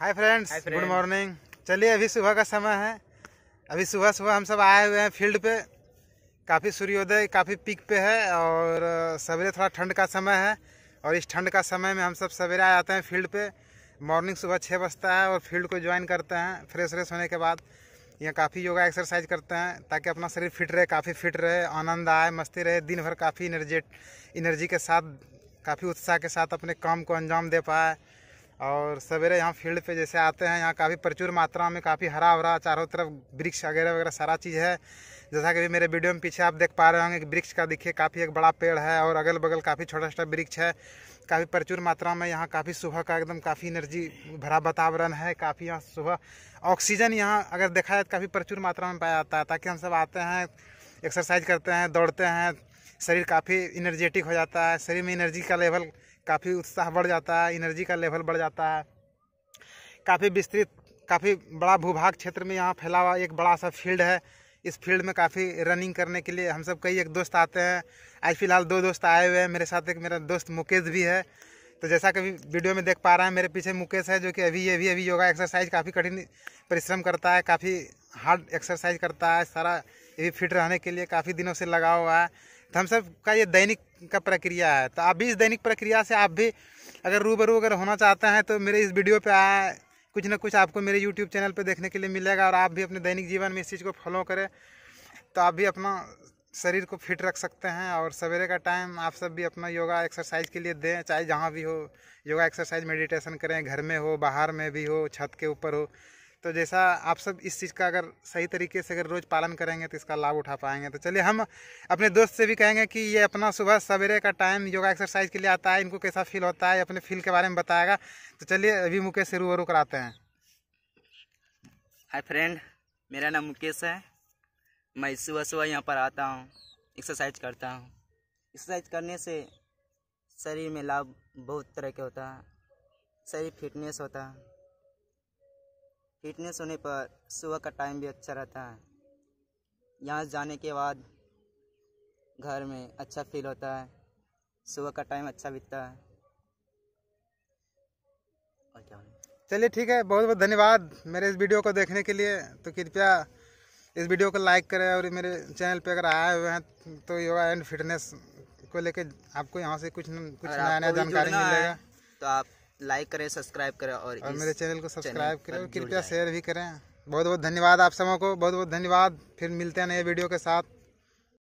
hi friends good morning चलिए अभी सुबह का समय है अभी सुबह सुबह हम सब आए हुए हैं फील्ड पे काफ़ी सूर्योदय काफ़ी पिक पे है और सवेरे थोड़ा ठंड का समय है और इस ठंड का समय में हम सब सवेरे आ जाते हैं फील्ड पे मॉर्निंग सुबह छः बजता है और फील्ड को ज्वाइन करते हैं फ्रेश व्रेश होने के बाद यहाँ काफ़ी योगा एक्सरसाइज करते हैं ताकि अपना शरीर फिट रहे काफ़ी फिट रहे आनंद आए मस्ती रहे दिन भर काफ़ी इनर्जेट इनर्जी के साथ काफ़ी उत्साह के साथ अपने काम को अंजाम दे पाए और सवेरे यहाँ फील्ड पे जैसे आते हैं यहाँ काफ़ी प्रचुर मात्रा में काफ़ी हरा भरा चारों तरफ वृक्ष वगैरह वगैरह सारा चीज़ है जैसा कि मेरे वीडियो में पीछे आप देख पा रहे होंगे कि वृक्ष का दिखिए काफ़ी एक बड़ा पेड़ है और अगल बगल काफ़ी छोटा छोटा वृक्ष है काफ़ी प्रचुर मात्रा में यहाँ काफ़ी सुबह का एकदम काफ़ी एनर्जी भरा वातावरण है काफ़ी यहाँ सुबह ऑक्सीजन यहाँ अगर देखा जाए तो काफ़ी प्रचुर मात्रा में पाया जाता है ताकि हम सब आते हैं एक्सरसाइज करते हैं दौड़ते हैं शरीर काफ़ी इनर्जेटिक हो जाता है शरीर में एनर्जी का लेवल काफ़ी उत्साह बढ़ जाता है एनर्जी का लेवल बढ़ जाता है काफ़ी विस्तृत काफ़ी बड़ा भूभाग क्षेत्र में यहाँ फैला हुआ एक बड़ा सा फील्ड है इस फील्ड में काफ़ी रनिंग करने के लिए हम सब कई एक दोस्त आते हैं आज फिलहाल दो दोस्त आए हुए हैं मेरे साथ एक मेरा दोस्त मुकेश भी है तो जैसा कि वीडियो में देख पा रहा है मेरे पीछे मुकेश है जो कि अभी ये भी अभी योगा एक्सरसाइज काफ़ी कठिन परिश्रम करता है काफ़ी हार्ड एक्सरसाइज करता है सारा ये भी फिट रहने के लिए काफ़ी दिनों से लगा हुआ है तो हम सब का ये दैनिक का प्रक्रिया है तो आप भी इस दैनिक प्रक्रिया से आप भी अगर रूबरू अगर होना चाहते हैं तो मेरे इस वीडियो पे आए कुछ ना कुछ आपको मेरे यूट्यूब चैनल पे देखने के लिए मिलेगा और आप भी अपने दैनिक जीवन में इस चीज़ को फॉलो करें तो आप भी अपना शरीर को फिट रख सकते हैं और सवेरे का टाइम आप सब भी अपना योगा एक्सरसाइज के लिए दें चाहे जहाँ भी हो योगा एक्सरसाइज मेडिटेशन करें घर में हो बाहर में भी हो छत के ऊपर हो तो जैसा आप सब इस चीज़ का अगर सही तरीके से अगर रोज़ पालन करेंगे तो इसका लाभ उठा पाएंगे तो चलिए हम अपने दोस्त से भी कहेंगे कि ये अपना सुबह सवेरे का टाइम योगा एक्सरसाइज के लिए आता है इनको कैसा फील होता है अपने फील के बारे में बताएगा तो चलिए अभी मुकेश से रूबरू कराते हैं हाय फ्रेंड मेरा नाम मुकेश है मैं सुबह सुबह यहाँ पर आता हूँ एक्सरसाइज करता हूँ एक्सरसाइज करने से शरीर में लाभ बहुत तरह के होता है शरीर फिटनेस होता है फिटनेस होने पर सुबह का टाइम भी अच्छा रहता है यहाँ जाने के बाद घर में अच्छा फील होता है सुबह का टाइम अच्छा बीतता है और क्या चलिए ठीक है बहुत बहुत धन्यवाद मेरे इस वीडियो को देखने के लिए तो कृपया इस वीडियो को लाइक करें और मेरे चैनल पे अगर आए हुए हैं तो योगा एंड फिटनेस को लेके आपको यहाँ से कुछ न, कुछ नया नया जानकारी मिलेगा तो आप लाइक करें सब्सक्राइब करें और, और मेरे चैनल को सब्सक्राइब करें कृपया शेयर भी करें बहुत बहुत धन्यवाद आप सबों को बहुत बहुत धन्यवाद फिर मिलते हैं नए वीडियो के साथ